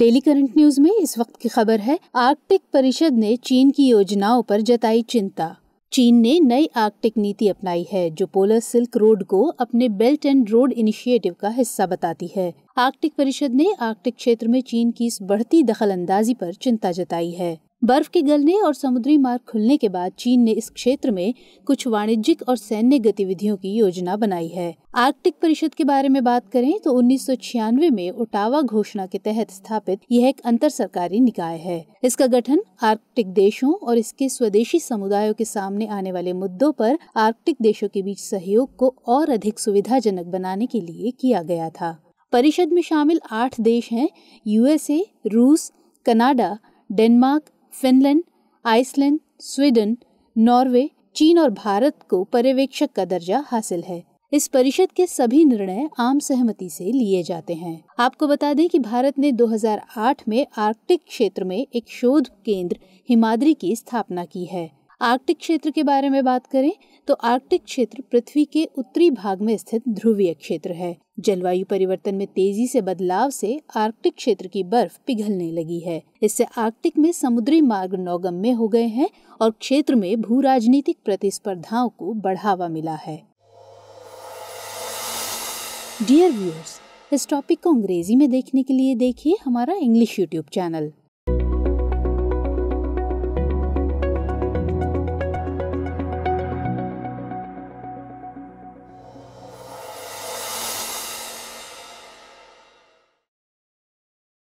daily current news में इस वक्त की खबर है आर्कटिक परिषद ने चीन की योजनाओं पर जताई चिंता चीन ने नई आर्कटिक नीति अपनाई है जो पोलर सिल्क रोड को अपने बेल्ट एंड रोड इनिशिएटिव का हिस्सा बताती है आर्कटिक परिषद ने आर्कटिक क्षेत्र में चीन की इस बढ़ती दखल अंदाजी पर चिंता जताई है बर्फ के गलने और समुद्री मार्ग खुलने के बाद चीन ने इस क्षेत्र में कुछ वाणिज्यिक और सैन्य गतिविधियों की योजना बनाई है आर्कटिक परिषद के बारे में बात करें तो उन्नीस में ओटावा घोषणा के तहत स्थापित यह एक अंतर सरकारी निकाय है इसका गठन आर्कटिक देशों और इसके स्वदेशी समुदायों के सामने आने वाले मुद्दों पर आर्कटिक देशों के बीच सहयोग को और अधिक सुविधाजनक बनाने के लिए किया गया था परिषद में शामिल आठ देश हैं यूएसए रूस Canada Denmark Finland Iceland Sweden Norway चीन और भारत को पर्यवेक्षक का दर्जा हासिल है इस परिषद के सभी निर्णय आम सहमति से लिए जाते हैं आपको बता दें कि भारत ने 2008 में आर्कटिक क्षेत्र में एक शोध केंद्र हिमाद्री की स्थापना की है आर्कटिक क्षेत्र के बारे में बात करें तो आर्कटिक क्षेत्र पृथ्वी के उत्तरी भाग में स्थित ध्रुवीय क्षेत्र है जलवायु परिवर्तन में तेजी से बदलाव से आर्कटिक क्षेत्र की बर्फ पिघलने लगी है इससे आर्कटिक में समुद्री मार्ग नौगम्य हो गए हैं और क्षेत्र में भू राजनीतिक प्रतिस्पर्धाओं को बढ़ावा मिला है डियर व्यूअर्स इस टॉपिक को अंग्रेजी में देखने के लिए देखिए हमारा इंग्लिश यूट्यूब चैनल